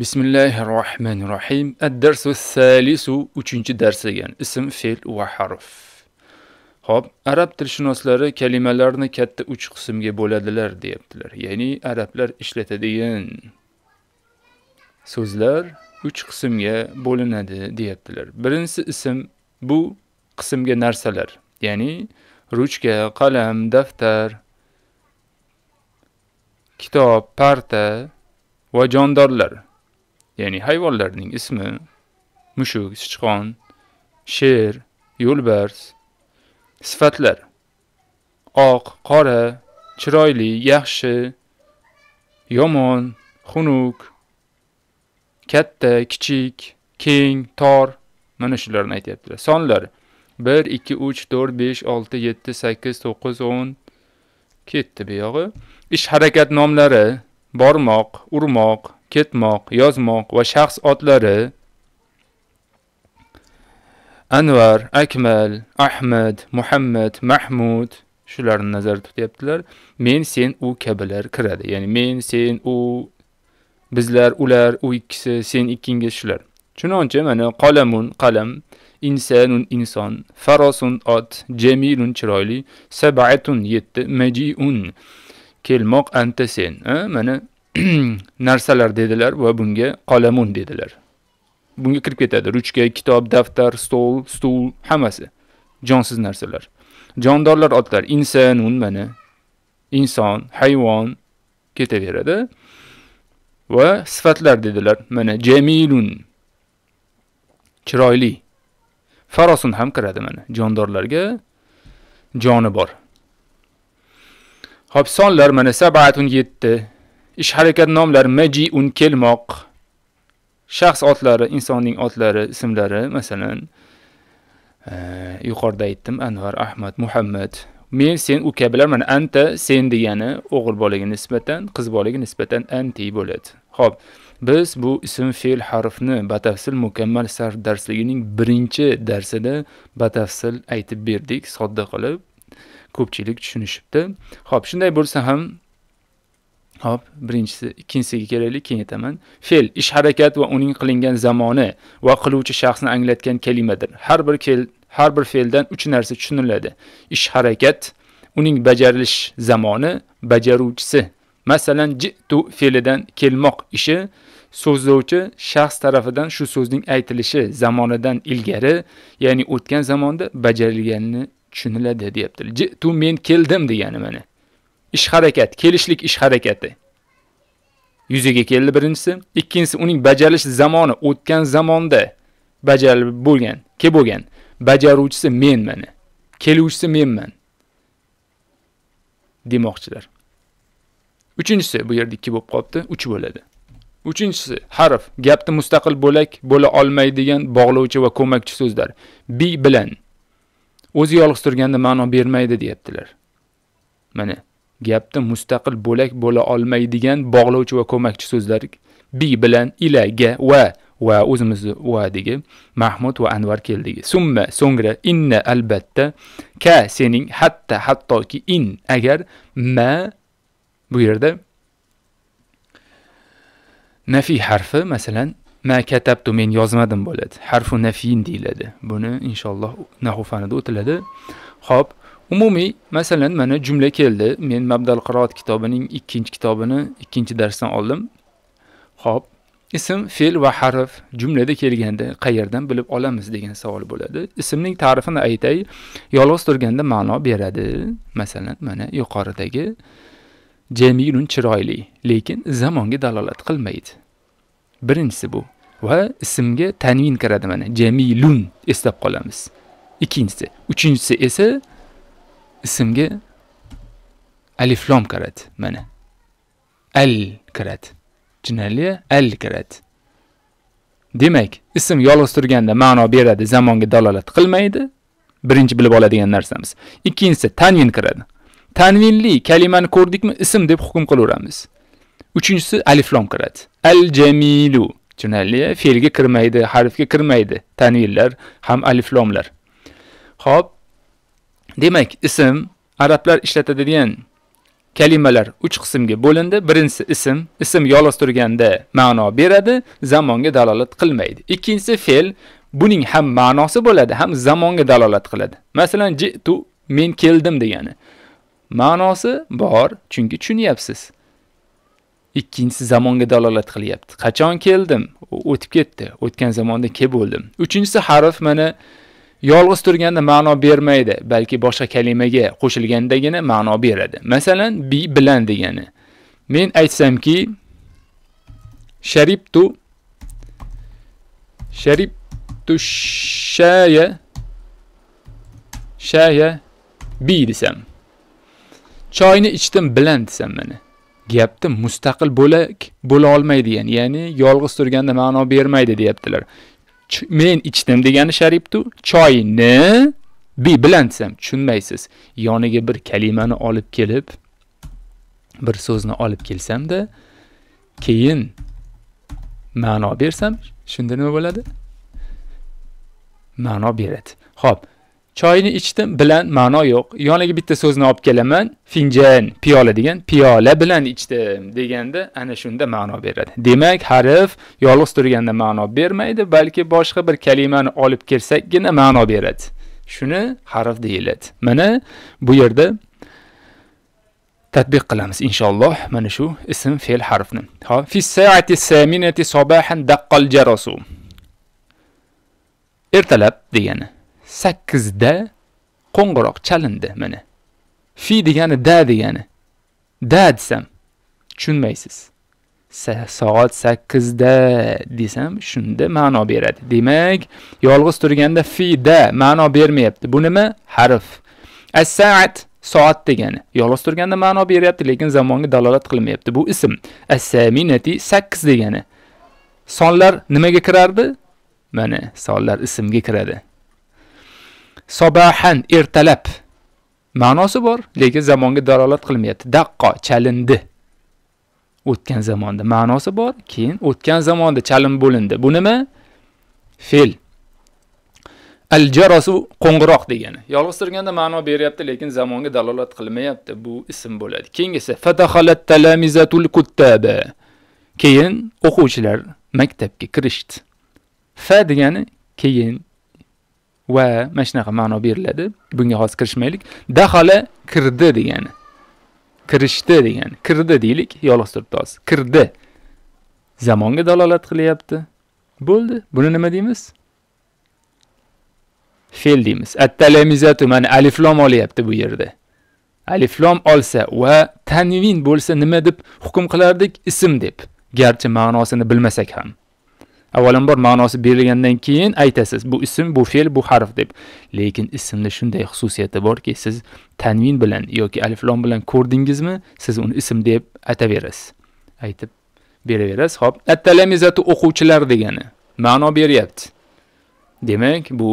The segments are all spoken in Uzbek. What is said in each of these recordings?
bismillahi rohmanir rohim addarsu salisu uchinchi dars degan ism fe'l va harf ho'p arab tilshunoslari kalimalarni katta uch qismga bo'ladilar deyaptilar ya'ni arablar ishlatadigan so'zlar uch qismga bo'linadi deyaptilar birinchisi ism bu qismga narsalar ya'ni ruchka qalam daftar kitob parta va jondorlar ya'ni hayvonlarning ismi mushuk sichqon sher yo'lbars sifatlar oq qora chiroyli yaxshi yomon xunuk katta kichik keng tor mana shularni aytyaptilar sonlar 1 2 3 4 5 6 7 8 9 10 ketdi bu yog'i ish harakat nomlari bormoq urmoq ketmoq yozmoq va shaxs otlari anvar akmal ahmad muhammad mahmud shularni nazarda tutyaptilar men sen u kabilar kiradi ya'ni men sen u bizlar ular u ikkisi sen ikkingiz shular chunonchi mana qalamun qalam insanun inson farosun ot jamilun chiroyli sabatun yetti majiun kelmoq anta sen mana narsalar dedilar va bunga qalamun dedilar bunga kirib ketadi ruchka kitob daftar stol stul hammasi jonsiz narsalar jondorlar otlar insanun mana inson hayvon ketaveradi va sifatlar dedilar mana jamilun chiroyli farosun ham kiradi mana jondorlarga joni bor Hop sonlar mana sabatun 7 ish harakat nomlari maji un kelmoq shaxs otlari insonning otlari ismlari masalan e, yuqorida aytdim anvar ahmad muhammad men sen u kabilar mana anta sen degani o'g'il bolaga nisbatan qiz bolaga nisbatan anti bo'ladi ho'p biz bu ism fe'l harfni batafsil mukammal sarf darsligining birinchi darsida batafsil aytib berdik sodda qilib ko'pchilik tushunishibdi ho'p shunday bo'lsa ham hop birinchisi ikkinchisiga kelaylik keyin aytaman fe'l ish harakat va uning qilingan zamoni va qiluvchi shaxsni anglatgan kalimadir har bir fe'l har bir fe'ldan uch narsa tushuniladi ish harakat uning bajarilish zamoni bajaruvchisi masalan jitu fe'lidan kelmoq ishi so'zlovchi shaxs tarafidan shu so'zning aytilishi zamonidan ilgari ya'ni o'tgan zamonda bajarilganini tushuniladi deyapti jitu men keldim degani mana ish harakat, kelishlik ish harakati yuzaga keldi birinchisi, ikkinchisi uning bajarish zamoni o'tgan zamonda bajarilib bo'lgan, ke bo'lgan. Bajaruvchisi men mana keluvchisi menman. demoqchilar. Uchinchisi bu yerda ikki bo'lib qopti, uch bo'ladi. Uchinchisi harf, gapni mustaqil bo'lak bo'la olmaydigan bog'lovchi va ko'makchi so'zlar. Bi bilan o'zi yolg'iz turganda ma'no bermaydi deyaptilar. Mana gapni mustaqil bo'lak bo'la olmaydigan bog'lovchi va ko'makchi so'zlar bi bilan ilaga va va o'zimizni vadagi mahmud va anvar keldigi summa so'ngra inna albatta ka sening hatta hattoki in agar ma bu yerda nafiy harfi masalan ma katabtu men yozmadim bo'ladi harfu nafiyin deyiladi buni inshaalloh nahu fanida o'tiladi ho'p umumiy masalan mana jumla keldi men mabdal qiroat kitobining ikkinchi kitobini ikkinchi darsdan oldim ho'p ism fe'l va harf jumlada kelganda qayerdan bilib olamiz degan savol bo'ladi ismning ta'rifini aytay yolg'iz turganda ma'no beradi masalan mana yuqoridagi jamilun chiroyli lekin zamonga dalolat qilmaydi birinchisi bu va ismga tanvin kiradi mana jamilun eslab qolamiz ikkinchisi uchinchisi esa ismga aliflom kiradi mana al kiradi tushunarlia al kiradi demak ism yolg'iz turganda ma'no beradi zamonga dalolat qilmaydi birinchi bilib oladigan narsamiz ikkinchisi tanvin kiradi tanvinli kalimani ko'rdikmi ism deb hukm qilaveramiz uchinchisi aliflom kiradi al jamilu tushunarli fe'lga kirmaydi harfga kirmaydi tanvinlar ham aliflomlar ho'p Demak, ism arablar ishlatadigan kalimalar 3 qismga bo'lindi. Birinchisi ism, ism yolg'iz turganda ma'no beradi, zamonga dalolat qilmaydi. Ikkinchisi fe'l, buning ham ma'nosi bo'ladi, ham zamonga dalolat qiladi. Masalan, jitu men keldim degani. Ma'nosi bor, chunki tushunyapsiz. Ikkinchisi zamonga dalolat qilyapti. Qachon keldim? O'tib ketdi. O'tgan zamonda kel bo'ldim. Uchinchisi harf mana yolg'iz turganda ma'no bermaydi, balki boshqa kalimaga qo'shilgandagina ma'no beradi. Masalan, bi bilan degani. Men aytsamki sharibtu sharibtu shaya shaya bi desam. Choyni ichdim bilan desam mana. gapni mustaqil bo'lak bo'la olmaydi, ya'ni yolg'iz turganda ma'no bermaydi deyaptilar. men ichdim degani sharibdi choyni bi bilan desam tushunmaysiz yoniga bir kalimani olib kelib bir so'zni olib kelsamda keyin ma'no bersam shunda nima bo'ladi ma'no beradi ho'p choyni ichdim bilan ma'no yo'q yoniga bitta so'zni olib kelaman finjan piyola degan piyola bilan ichdim deganda ana shunda ma'no beradi demak harf yolg'iz turganda ma'no bermaydi balki boshqa bir kalimani olib kelsakgina ma'no beradi shuni harf deyiladi mana bu yerda tatbiq qilamiz inshaalloh mana shu ism fe'l harfni فعل حرفنا sakkizda qo'ng'iroq chalindi mana fi degani da degani da desam tushunmaysiz soat sakkizda desam shunda ma'no beradi demak yolg'iz turganda fi da ma'no bermayapti bu nima harf as saat soat degani yolg'iz turganda ma'no beryapti lekin zamonga dalolat qilmayapti bu ism as saminati sakkiz degani sonlar nimaga kirardi mana sonlar ismga kiradi sobahan ertalab ma'nosi bor lekin zamonga dalolat qilmayapti daqqo chalindi o'tgan zamonda ma'nosi bor keyin o'tgan zamonda chalim bo'lindi bu nima fe'l al jarosu qo'ng'iroq degani yolg'iz turganda ma'no beryapti lekin zamonga dalolat qilmayapti bu ism bo'ladi keyingisi fatahalat talamizatul kuttaba keyin o'quvchilar maktabga kirishdi fa degani keyin va mana shunaqa ma'no beriladi bunga hozir kirishmaylik dahala kirdi degani kirishdi degani kirdi deylik yolg'iz turibdi hozir kirdi zamonga dalolat qilyapti bo'ldi buni nima deymiz fe'l deymiz attalamizatu mana aliflom olyapti bu yerda aliflom olsa va tanvin bo'lsa nima deb hukm qilardik ism deb garchi ma'nosini bilmasak ham avvalambor ma'nosi berilgandan keyin aytasiz bu ism bu fe'l bu harf deb lekin ismni shunday xususiyati borki siz tanvin bilan yoki aliflom bilan ko'rdingizmi siz uni ism deb ataverasiz aytib beraverasiz hop attalamizatu o'quvchilar degani ma'no beryapti demak bu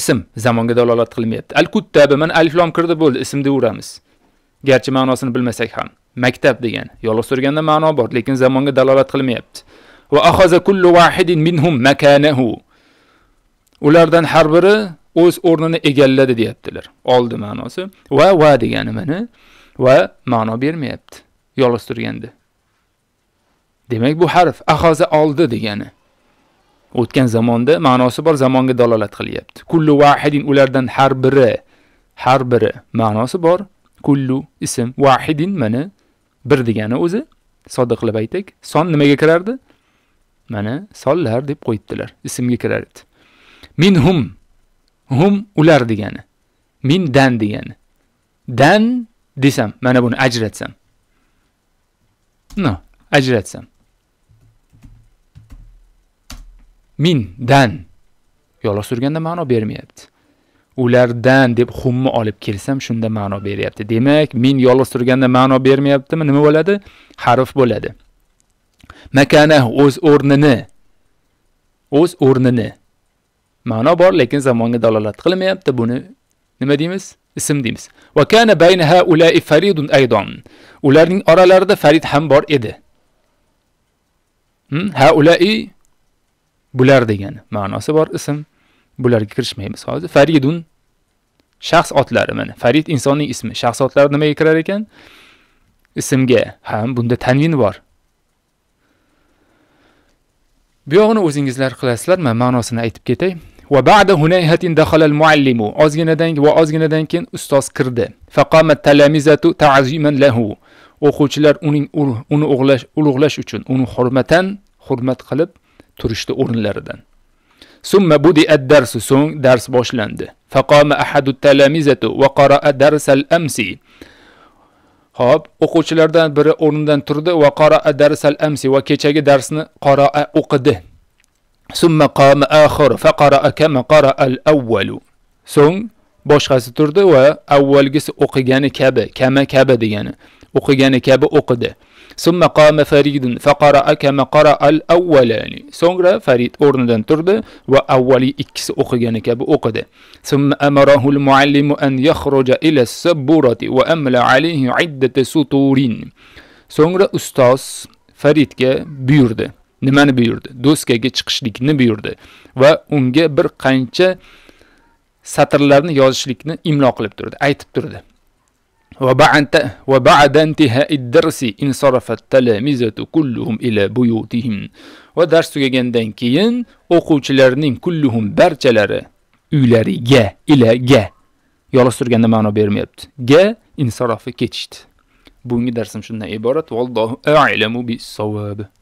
ism zamonga dalolat qilmayapti al kuttabi mana aliflom kirdi bo'ldi ism deyveramiz garchi ma'nosini bilmasak ham maktab degani yolg'iz turganda ma'no bor lekin zamonga dalolat qilmayapti va ahaza kullu vahidin minhum makanahu. Ulardan har biri o'z o'rnini egalladi deyaptilar. Oldi ma'nosi va va degani mana va ma'no bermayapti. Yolg'iz turganda. Demak bu harf ahaza oldi degani. O'tgan zamonda ma'nosi bor zamonga dalolat qilyapti. Kullu vahidin ulardan har biri har biri ma'nosi bor. Kullu ism vahidin mana bir degani o'zi. Sodda qilib aytsak, son nimaga kirardi? mana sollar deb qo'yibdilar ismga kirar edi minhum hum ular degani min dan degani dan desam mana buni ajratsam no ajratsam min dan yolg'iz surganda ma'no bermayapti ulardan deb humni olib kelsam shunda ma'no beryapti demak min yolg'iz turganda ma'no bermayaptimi nima bo'ladi harf bo'ladi makana o'z o'rnini o'z o'rnini ma'no bor lekin zamonga dalolat qilmayapti buni nima deymiz ism deymiz ularning oralarida farid ham bor edi hmm? ha ulai bular degani ma'nosi bor ism bularga kirishmaymiz hozir faridun shaxs otlari mana farid insonning ismi shaxs otlari nimaga kirar ekan ismga ham bunda tanvin bor bu yog'ini o'zingizlar qilasizlar man ma'nosini aytib ketay va ba'da hunayhatin dakhala muallimu ozginadan va ozginadan keyin ustoz kirdi faqamat talamizatu ta'ziman lahu o'quvchilar uning uni ulug'lash ulug'lash uchun uni hurmatan hurmat qilib turishdi o'rinlaridan summa budi ad-darsu so'ng dars boshlandi faqama ahadu talamizatu va qara'a darsal amsi Xo'p, o'quvchilardan biri o'rnidan turdi va qaraa darsal amsi va kechagi darsni qaraa o'qidi. Summa qama akhir fa qaraa kama qaraa al-awwal. So'ng boshqasi turdi va avvalgisi o'qigani kabi, kama kabi degani, o'qigani kabi o'qidi. summa qama faridun faqara kama qara al avvalani so'ngra farid o'rnidan turdi va avvali ikkisi o'qigani kabi o'qidi summa amarahu al muallim an yakhruja ila as-saburati wa amla alayhi iddata suturin so'ngra ustoz faridga buyurdi nimani buyurdi do'skaga chiqishlikni buyurdi va unga bir qancha satrlarni yozishlikni imlo qilib turdi aytib turdi وبعد, انتهاء الدرس انصرف التلاميذ كلهم الى بيوتهم ودرس تجدن كين o'quvchilarning kulluhum barchalari uylariga ila ga yolg'iz turganda ma'no bermayapti ga insorofi ketishdi bugungi darsim shundan iborat vallohu a'lamu bis